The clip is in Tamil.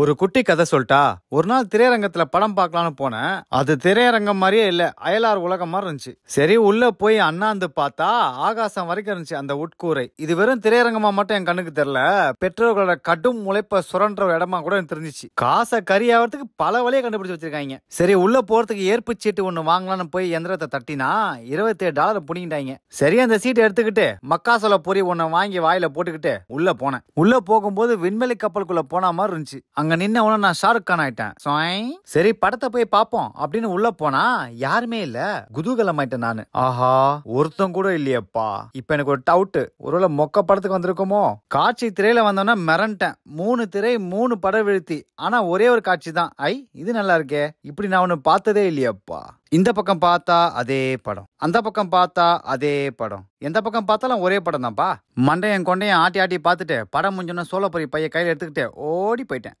ஒரு குட்டி கதை சொல்லிட்டா ஒரு நாள் திரையரங்கத்துல படம் பார்க்கலான்னு போனேன் அது திரையரங்கம் மாதிரியே இல்ல அயலார் உலகம் மாதிரி இருந்துச்சு சரி உள்ள போய் அண்ணாந்து பார்த்தா ஆகாசம் வரைக்கும் இருந்துச்சு அந்த உட்கூரை இது வெறும் திரையரங்கமா மட்டும் என் கண்ணுக்கு தெரியல பெற்றோர்களோட கடும் முளைப்ப சுரன்ற இடமா கூட எனக்கு தெரிஞ்சிச்சு காசை கறி ஆகிறதுக்கு பல வழியை கண்டுபிடிச்சு வச்சிருக்காங்க சரி உள்ள போறதுக்கு ஏற்பு சீட்டு ஒண்ணு வாங்கலாம்னு போய் எந்திரத்தை தட்டினா இருபத்தி ஏழு டாலர் புடிங்கிட்டாங்க சரி அந்த சீட்டை எடுத்துக்கிட்டு மக்காசோல பொறி ஒன்னு வாங்கி வாயில போட்டுக்கிட்டு உள்ள போனேன் உள்ள போகும்போது விண்வெளி கப்பலுக்குள்ள போன மாதிரி இருந்துச்சு அங்க நின்ன உடனே நான் ஷாருக் கான் ஆயிட்டேன் சரி படத்தை போய் பாப்போம் அப்படின்னு உள்ள போனா யாருமே இல்ல குதூகலம் ஆயிட்டேன் நானு ஆஹா ஒருத்தம் கூட இல்லையப்பா இப்ப எனக்கு ஒரு டவுட் ஒருவேளை மொக்க படத்துக்கு வந்திருக்குமோ காட்சி திரையில வந்தோம்னா மிரண்டேன் மூணு திரை மூணு படம் விழுத்தி ஆனா ஒரே ஒரு காட்சி தான் ஐ இது நல்லா இருக்கே இப்படி நான் ஒண்ணு பார்த்ததே இல்லையப்பா இந்த பக்கம் பார்த்தா அதே படம் அந்த பக்கம் பார்த்தா அதே படம் எந்த பக்கம் பார்த்தாலும் ஒரே படம் தான்ப்பா மண்டையன் கொண்டையன் ஆட்டி ஆட்டி பார்த்துட்டு படம் முடிஞ்சோன்னா சோழப்பொறி பையன் கையில் எடுத்துக்கிட்டு ஓடி போயிட்டேன்